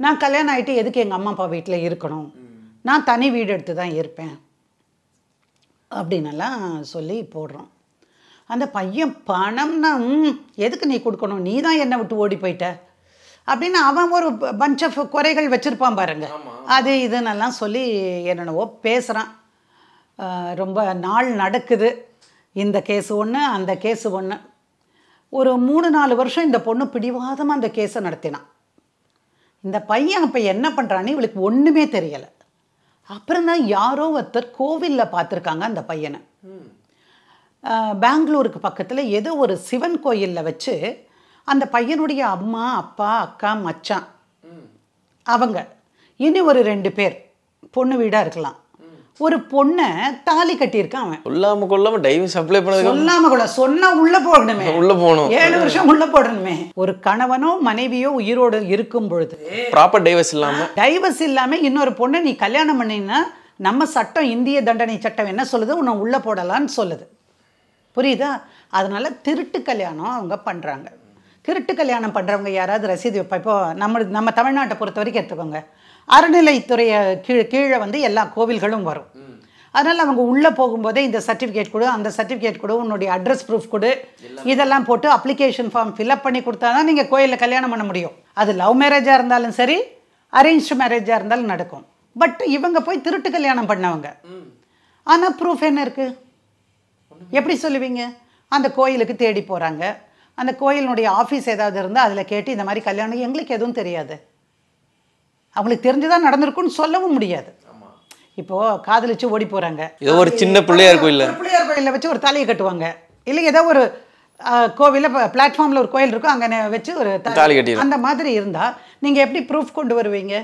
நான் கல்யாணம் ஆகிட்டு எதுக்கு எங்கள் அம்மா அப்பா வீட்டில் இருக்கணும் நான் தனி வீடு எடுத்து தான் இருப்பேன் அப்படின்னெல்லாம் சொல்லி போடுறோம் அந்த பையன் பணம்னா எதுக்கு நீ கொடுக்கணும் நீ தான் என்னை விட்டு ஓடி போயிட்ட அப்படின்னு அவன் ஒரு பஞ்ச் ஆஃப் குறைகள் வச்சுருப்பான் பாருங்க அது இதுன்னெல்லாம் சொல்லி என்னென்னவோ பேசுகிறான் ரொம்ப நாள் நடக்குது இந்த கேஸு ஒன்று அந்த கேஸு ஒன்று ஒரு மூணு நாலு வருஷம் இந்த பொண்ணு பிடிவாதமாக அந்த கேஸை நடத்தினான் இந்த பையன் அப்போ என்ன பண்ணுறான்னு இவளுக்கு ஒன்றுமே தெரியலை அப்புறம் தான் யாரோ ஒருத்தர் கோவிலில் பார்த்துருக்காங்க அந்த பையனை பெங்களூருக்கு பக்கத்தில் ஏதோ ஒரு சிவன் கோயிலில் வச்சு அந்த பையனுடைய அம்மா அப்பா அக்கா மச்சான் அவங்க இனி ஒரு ரெண்டு பேர் பொண்ணு வீடாக இருக்கலாம் ஒரு பொண்ணை தாலி கட்டியிருக்கான் அவன் சொல்லாம கொள்ளாம டைவர்ஸ் அப்ளை பண்ணது சொல்லாம கொள்ள சொன்னா உள்ள போடணுமே உள்ள போகணும் ஏழு வருஷம் உள்ள போடணுமே ஒரு கணவனோ மனைவியோ உயிரோடு இருக்கும் பொழுது ப்ராப்பர் டைவர்ஸ் இல்லாம டைவர்ஸ் இல்லாம இன்னொரு பொண்ணை நீ கல்யாணம் பண்ணினா நம்ம சட்டம் இந்திய தண்டனை சட்டம் என்ன சொல்லுது உன்னை உள்ள போடலான்னு சொல்லுது புரியுதா அதனால் திருட்டு கல்யாணம் அவங்க பண்ணுறாங்க திருட்டு கல்யாணம் பண்ணுறவங்க யாராவது ரசீது வைப்பா இப்போ நம்ம நம்ம தமிழ்நாட்டை பொறுத்த வரைக்கும் எடுத்துக்கோங்க அறநிலைத்துறையை கீழ் கீழே வந்து எல்லா கோவில்களும் வரும் அதனால் அவங்க உள்ளே போகும்போதே இந்த சர்டிஃபிகேட் கொடு அந்த சர்டிஃபிகேட் கொடு உன்னுடைய அட்ரஸ் ப்ரூஃப் கொடு இதெல்லாம் போட்டு அப்ளிகேஷன் ஃபார்ம் ஃபில்அப் பண்ணி கொடுத்தா தான் நீங்கள் கோயிலில் கல்யாணம் பண்ண முடியும் அது லவ் மேரேஜாக இருந்தாலும் சரி அரேஞ்ச் மேரேஜாக இருந்தாலும் நடக்கும் பட் இவங்க போய் திருட்டு கல்யாணம் பண்ணவங்க ஆனால் ப்ரூஃப் என்ன இருக்குது எப்படி சொல்லுவீங்க அந்த கோயிலுக்கு தேடி போகிறாங்க அந்த கோயிலினுடைய ஆஃபீஸ் ஏதாவது இருந்தால் அதில் கேட்டு இந்த மாதிரி கல்யாணம் எங்களுக்கு எதுவும் தெரியாது அவங்களுக்கு தெரிஞ்சுதான் நடந்திருக்குன்னு சொல்லவும் முடியாது இப்போ காதலிச்சு ஓடி போறாங்க ஏதோ ஒரு சின்ன பிள்ளையார் கோயில் பிள்ளையார் கோயிலில் வச்சு ஒரு தலையை கட்டுவாங்க இல்லை ஏதோ ஒரு கோவிலில் பிளாட்ஃபார்மில் ஒரு கோயில் இருக்கும் அங்கே வச்சு ஒரு தாலி கட்டி அந்த மாதிரி இருந்தால் நீங்கள் எப்படி ப்ரூஃப் கொண்டு வருவீங்க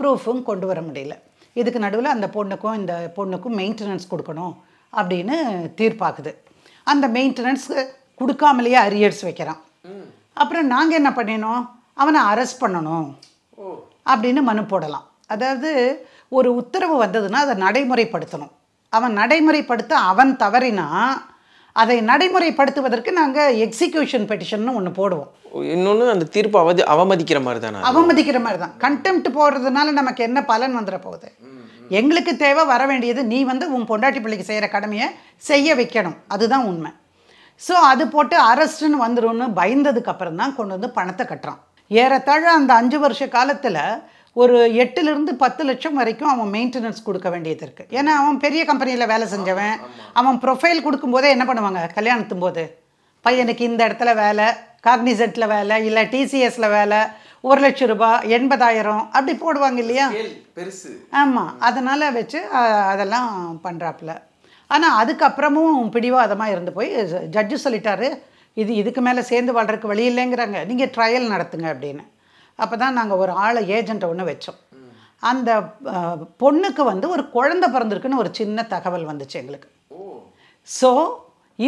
ப்ரூஃபும் கொண்டு வர முடியல இதுக்கு நடுவில் அந்த பொண்ணுக்கும் இந்த பொண்ணுக்கும் மெயின்டெனன்ஸ் கொடுக்கணும் அப்படின்னு தீர்ப்பாக்குது அந்த மெயின்டெனன்ஸ்க்கு கொடுக்காமலேயே அரியர்ஸ் வைக்கிறான் அப்புறம் நாங்கள் என்ன பண்ணினோம் அவனை அரெஸ்ட் பண்ணணும் அப்படின்னு மனு போடலாம் அதாவது ஒரு உத்தரவு வந்ததுன்னா அதை நடைமுறைப்படுத்தணும் அவன் நடைமுறைப்படுத்த அவன் தவறினா அதை நடைமுறைப்படுத்துவதற்கு நாங்கள் எக்ஸிக்யூஷன் பெட்டிஷன் ஒன்று போடுவோம் இன்னொன்று அந்த தீர்ப்பு அவதி அவமதிக்கிற மாதிரி தானே அவமதிக்கிற மாதிரி தான் கண்டெம்ட் போடுறதுனால நமக்கு என்ன பலன் வந்துட போகுது எங்களுக்கு தேவை வர வேண்டியது நீ வந்து உன் பொண்டாட்டி பிள்ளைக்கு செய்கிற கடமையை செய்ய வைக்கணும் அதுதான் உண்மை ஸோ அது போட்டு அரஸ்ட்டுன்னு வந்துடும் பயந்ததுக்கு அப்புறம் தான் கொண்டு வந்து பணத்தை கட்டுறான் ஏறத்தாழ அந்த அஞ்சு வருஷ காலத்தில் ஒரு எட்டுலேருந்து பத்து லட்சம் வரைக்கும் அவன் மெயின்டெனன்ஸ் கொடுக்க வேண்டியது இருக்குது ஏன்னா அவன் பெரிய கம்பெனியில் வேலை செஞ்சவன் அவன் ப்ரொஃபைல் கொடுக்கும்போதே என்ன பண்ணுவாங்க கல்யாணத்தும் போது பையனுக்கு இந்த இடத்துல வேலை காக்னிசென்ட்டில் வேலை இல்லை டிசிஎஸில் வேலை ஒரு லட்சம் ரூபாய் எண்பதாயிரம் அப்படி போடுவாங்க இல்லையா பெருசு ஆமாம் அதனால் வச்சு அதெல்லாம் பண்ணுறாப்புல ஆனால் அதுக்கப்புறமும் பிடிவாதமாக இருந்து போய் ஜட்ஜு சொல்லிட்டாரு இது இதுக்கு மேலே சேர்ந்து வாழ்றதுக்கு வழி இல்லைங்கிறாங்க நீங்கள் ட்ரையல் நடத்துங்க அப்படின்னு அப்போ தான் நாங்கள் ஒரு ஆளை ஏஜெண்ட்டை ஒன்று வச்சோம் அந்த பொண்ணுக்கு வந்து ஒரு குழந்த பிறந்திருக்குன்னு ஒரு சின்ன தகவல் வந்துச்சு எங்களுக்கு ஸோ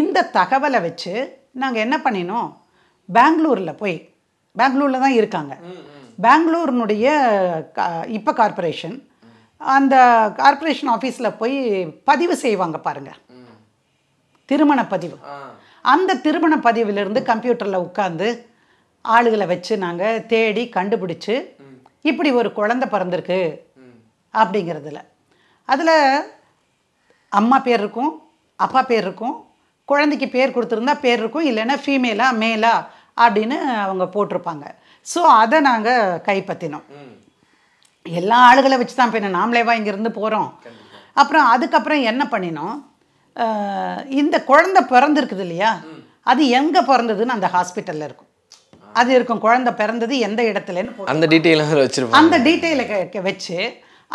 இந்த தகவலை வச்சு நாங்கள் என்ன பண்ணினோம் பெங்களூரில் போய் பெங்களூரில் தான் இருக்காங்க பெங்களூர்னுடைய இப்போ கார்பரேஷன் அந்த கார்பரேஷன் ஆஃபீஸில் போய் பதிவு செய்வாங்க பாருங்கள் திருமண பதிவு அந்த திருமண பதிவிலிருந்து கம்ப்யூட்டரில் உட்காந்து ஆளுகளை வச்சு நாங்கள் தேடி கண்டுபிடிச்சி இப்படி ஒரு குழந்த பிறந்திருக்கு அப்படிங்கிறதுல அதில் அம்மா பேர் இருக்கும் அப்பா பேர் இருக்கும் குழந்தைக்கு பேர் கொடுத்துருந்தா பேர் இருக்கும் இல்லைன்னா ஃபீமேலா மேலா அப்படின்னு அவங்க போட்டிருப்பாங்க ஸோ அதை நாங்கள் கைப்பற்றினோம் எல்லா ஆளுகளை வச்சு தான் போயினோம் நாமளேவா இங்கேருந்து போகிறோம் அப்புறம் அதுக்கப்புறம் என்ன பண்ணினோம் இந்த குழந்த பிறந்திருக்குது இல்லையா அது எங்கே பிறந்ததுன்னு அந்த ஹாஸ்பிட்டலில் இருக்கும் அது இருக்கும் குழந்த பிறந்தது எந்த இடத்துலன்னு அந்த டீட்டெயில் வச்சிருப்போம் அந்த டீட்டெயிலை வச்சு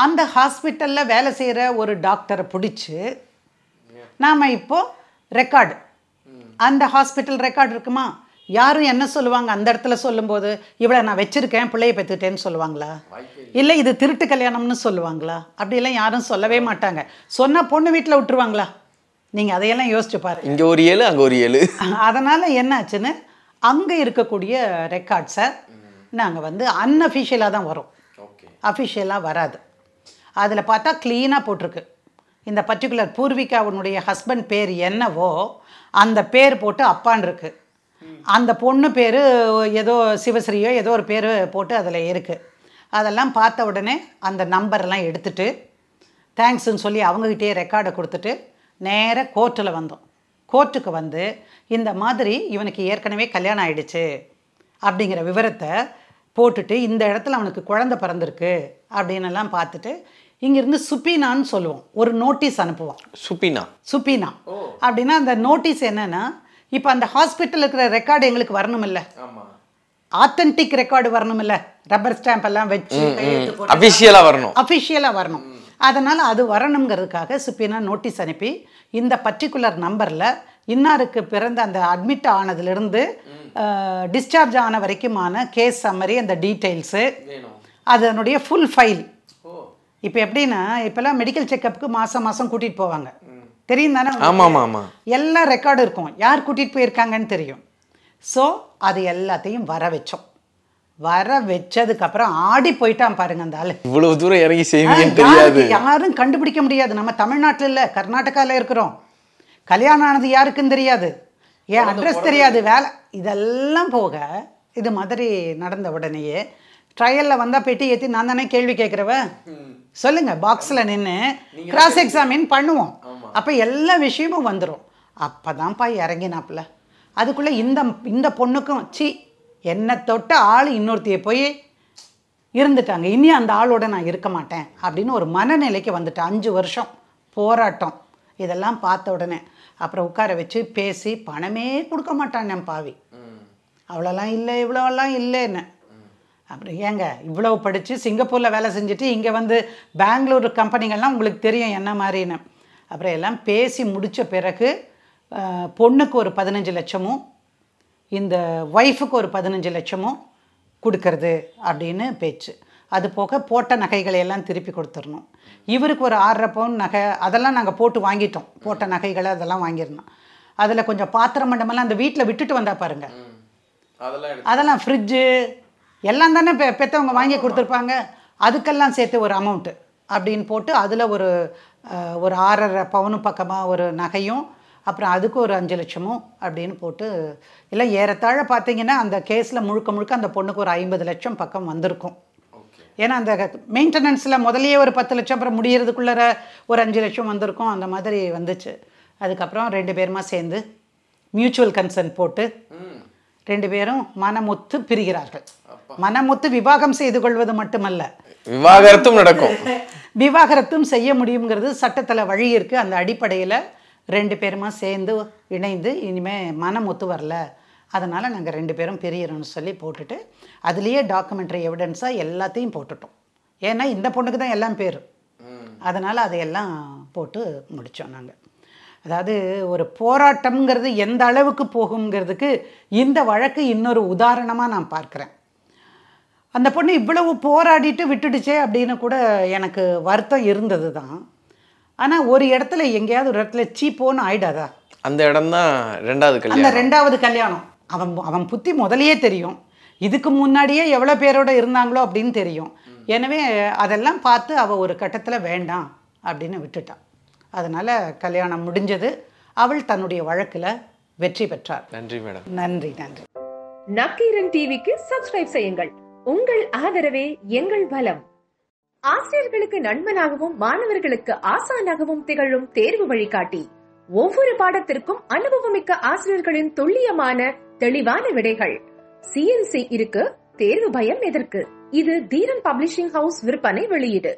அந்த ஹாஸ்பிட்டலில் வேலை செய்கிற ஒரு டாக்டரை பிடிச்சி நாம் இப்போது ரெக்கார்டு அந்த ஹாஸ்பிட்டல் ரெக்கார்டு இருக்குமா யாரும் என்ன சொல்லுவாங்க அந்த இடத்துல சொல்லும்போது இவளை நான் வச்சுருக்கேன் பிள்ளைய பெற்றுட்டேன்னு சொல்லுவாங்களா இல்லை இது திருட்டு கல்யாணம்னு சொல்லுவாங்களா அப்படிலாம் யாரும் சொல்லவே மாட்டாங்க சொன்னால் பொண்ணு வீட்டில் விட்டுருவாங்களா நீங்கள் அதையெல்லாம் யோசிச்சு பாருங்க இங்கே ஒரு ஏழு அங்கே ஒரு ஏழு அதனால் அங்கே இருக்கக்கூடிய ரெக்கார்ட்ஸை நாங்கள் வந்து அன்அஃபிஷியலாக தான் வரும் அஃபிஷியலாக வராது அதில் பார்த்தா க்ளீனாக போட்டிருக்கு இந்த பர்டிகுலர் பூர்விகாவுனுடைய ஹஸ்பண்ட் பேர் என்னவோ அந்த பேர் போட்டு அப்பான் இருக்குது அந்த பொண்ணு பேர் ஏதோ சிவஸ்ரீயோ ஏதோ ஒரு பேர் போட்டு அதில் இருக்குது அதெல்லாம் பார்த்த உடனே அந்த நம்பர்லாம் எடுத்துகிட்டு தேங்க்ஸ்ன்னு சொல்லி அவங்கக்கிட்டே ரெக்கார்டை கொடுத்துட்டு நேராக கோர்ட்டில் வந்தோம் கோர்ட்டுக்கு வந்து இந்த மாதிரி இவனுக்கு ஏற்கனவே கல்யாணம் ஆயிடுச்சு அப்படிங்கிற விவரத்தை போட்டுட்டு இந்த இடத்துல அவனுக்கு குழந்த பிறந்திருக்கு அப்படின்னு பார்த்துட்டு இங்கேருந்து சுப்பீனான்னு சொல்லுவோம் ஒரு நோட்டீஸ் அனுப்புவோம் சுப்பீனா சுப்பீனா அப்படின்னா அந்த நோட்டீஸ் என்னென்னா இப்போ அந்த ஹாஸ்பிட்டலில் இருக்கிற ரெக்கார்டு எங்களுக்கு வரணும் இல்லை ஆத்தன்டிக் ரெக்கார்டு வரணும் இல்லை ரப்பர் ஸ்டாம்ப் எல்லாம் வச்சு அஃபிஷியலாக வரணும் அஃபிஷியலாக வரணும் அதனால் அது வரணுங்கிறதுக்காக சுப்பினா நோட்டீஸ் அனுப்பி இந்த பர்டிகுலர் நம்பரில் இன்னாருக்கு பிறந்த அந்த அட்மிட் ஆனதுலேருந்து டிஸ்சார்ஜ் ஆன வரைக்குமான கேஸ் சம்மரி அந்த டீட்டெயில்ஸு அதனுடைய ஃபுல் ஃபைல் இப்போ எப்படின்னா இப்போல்லாம் மெடிக்கல் செக்கப்புக்கு மாதம் மாதம் கூட்டிகிட்டு போவாங்க தெரியும் தானே ஆமாம் ஆமாம் எல்லா ரெக்கார்டும் இருக்கும் யார் கூட்டிகிட்டு போயிருக்காங்கன்னு தெரியும் ஸோ அது எல்லாத்தையும் வர வச்சோம் வர வச்சதுக்கப்புறம் ஆடி போயிட்டான் பாருங்க அந்த ஆள் இவ்வளவு தூரம் இறங்கி தெரியாது யாரும் கண்டுபிடிக்க முடியாது நம்ம தமிழ்நாட்டில் இல்லை கர்நாடகாவில் இருக்கிறோம் கல்யாணம் ஆனது யாருக்குன்னு தெரியாது ஏன் அட்ரஸ் தெரியாது வேலை இதெல்லாம் போக இது மாதிரி நடந்த உடனேயே ட்ரையலில் வந்தால் பெட்டி ஏற்றி நான் தானே கேள்வி கேட்குறவ சொல்லுங்க பாக்ஸில் நின்று கிராஸ் எக்ஸாமின் பண்ணுவோம் அப்போ எல்லா விஷயமும் வந்துடும் அப்போ தான்ப்பா இறங்கினாப்புல அதுக்குள்ளே இந்த இந்த பொண்ணுக்கும் சி என்னை தொட்ட ஆள் இன்னொருத்தையை போய் இருந்துட்டாங்க இனி அந்த ஆளோட நான் இருக்க மாட்டேன் அப்படின்னு ஒரு மனநிலைக்கு வந்துட்டேன் அஞ்சு வருஷம் போராட்டம் இதெல்லாம் பார்த்த உடனே அப்புறம் உட்கார வச்சு பேசி பணமே கொடுக்க மாட்டான் என் பாவி அவ்வளோலாம் இல்லை இவ்வளோலாம் இல்லைன்னு அப்புறம் ஏங்க இவ்வளோ படித்து சிங்கப்பூரில் வேலை செஞ்சுட்டு இங்கே வந்து பெங்களூர் கம்பெனிகள்லாம் உங்களுக்கு தெரியும் என்ன மாதிரின்னு அப்புறம் எல்லாம் பேசி முடித்த பிறகு பொண்ணுக்கு ஒரு பதினஞ்சு லட்சமும் இந்த ஒய்ஃபுக்கு ஒரு பதினஞ்சு லட்சமும் கொடுக்கறது அப்படின்னு பேச்சு அது போக போட்ட நகைகளை எல்லாம் திருப்பி கொடுத்துடணும் இவருக்கு ஒரு ஆறரை பவுன் நகை அதெல்லாம் நாங்கள் போட்டு வாங்கிட்டோம் போட்ட நகைகளை அதெல்லாம் வாங்கிடணும் அதில் கொஞ்சம் பாத்திரம் மண்டமெல்லாம் அந்த வீட்டில் விட்டுட்டு வந்தால் பாருங்கள் அதெல்லாம் ஃப்ரிட்ஜு எல்லாம் தானே பெ பெற்றவங்க வாங்கி கொடுத்துருப்பாங்க அதுக்கெல்லாம் சேர்த்து ஒரு அமௌண்ட்டு அப்படின்னு போட்டு அதில் ஒரு ஒரு ஆறரை பவுனு பக்கமாக ஒரு நகையும் அப்புறம் அதுக்கு ஒரு அஞ்சு லட்சமும் அப்படின்னு போட்டு இல்லை ஏறத்தாழ பார்த்தீங்கன்னா அந்த கேஸில் முழுக்க முழுக்க அந்த பொண்ணுக்கு ஒரு ஐம்பது லட்சம் பக்கம் வந்திருக்கும் ஏன்னா அந்த மெயின்டெனன்ஸில் முதலேயே ஒரு பத்து லட்சம் அப்புறம் முடியறதுக்குள்ளே ஒரு அஞ்சு லட்சம் வந்திருக்கும் அந்த மாதிரி வந்துச்சு அதுக்கப்புறம் ரெண்டு பேருமா சேர்ந்து மியூச்சுவல் கன்சர்ன் போட்டு ரெண்டு பேரும் மனமொத்து பிரிகிறார்கள் மனமொத்து விவாகம் செய்து கொள்வது மட்டுமல்ல விவாகரத்தும் நடக்கும் விவாகரத்தும் செய்ய முடியுங்கிறது சட்டத்தில் வழி இருக்கு அந்த அடிப்படையில் ரெண்டு பேருமா சேர்ந்து இணைந்து இனிமேல் மனம் ஒத்து வரல அதனால் நாங்கள் ரெண்டு பேரும் பிரியறோம்னு சொல்லி போட்டுட்டு அதுலேயே டாக்குமெண்ட்ரி எவிடன்ஸாக எல்லாத்தையும் போட்டுட்டோம் ஏன்னா இந்த பொண்ணுக்கு தான் எல்லாம் பேர் அதனால் அதையெல்லாம் போட்டு முடித்தோம் நாங்கள் அதாவது ஒரு போராட்டம்ங்கிறது எந்த அளவுக்கு போகுங்கிறதுக்கு இந்த வழக்கு இன்னொரு உதாரணமாக நான் பார்க்குறேன் அந்த பொண்ணு இவ்வளவு போராடிட்டு விட்டுடுச்சே அப்படின்னு கூட எனக்கு வருத்தம் இருந்தது தான் ஆனால் ஒரு இடத்துல எங்கேயாவது ஒரு இடத்துல சீப்போன்னு ஆயிடாதா அந்த இடம் தான் ரெண்டாவது கல்யாணம் அந்த ரெண்டாவது கல்யாணம் அவன் அவன் புத்தி முதலையே தெரியும் இதுக்கு முன்னாடியே எவ்வளோ பேரோட இருந்தாங்களோ அப்படின்னு தெரியும் எனவே அதெல்லாம் பார்த்து அவள் ஒரு கட்டத்தில் வேண்டாம் அப்படின்னு விட்டுட்டான் அதனால் கல்யாணம் முடிஞ்சது அவள் தன்னுடைய வழக்கில் வெற்றி பெற்றார் நன்றி மேடம் நன்றி நன்றி நக்கீரன் டிவிக்கு சப்ஸ்கிரைப் செய்யுங்கள் உங்கள் ஆதரவே எங்கள் பலம் ஆசிரியர்களுக்கு நண்பனாகவும் மாணவர்களுக்கு ஆசானாகவும் திகழும் தேர்வு வழிகாட்டி ஒவ்வொரு பாடத்திற்கும் அனுபவமிக்க ஆசிரியர்களின் துல்லியமான தெளிவான விடைகள் சிஎன்சி இருக்கு தேர்வு பயம் எதற்கு இது தீரன் பப்ளிஷிங் ஹவுஸ் விற்பனை வெளியீடு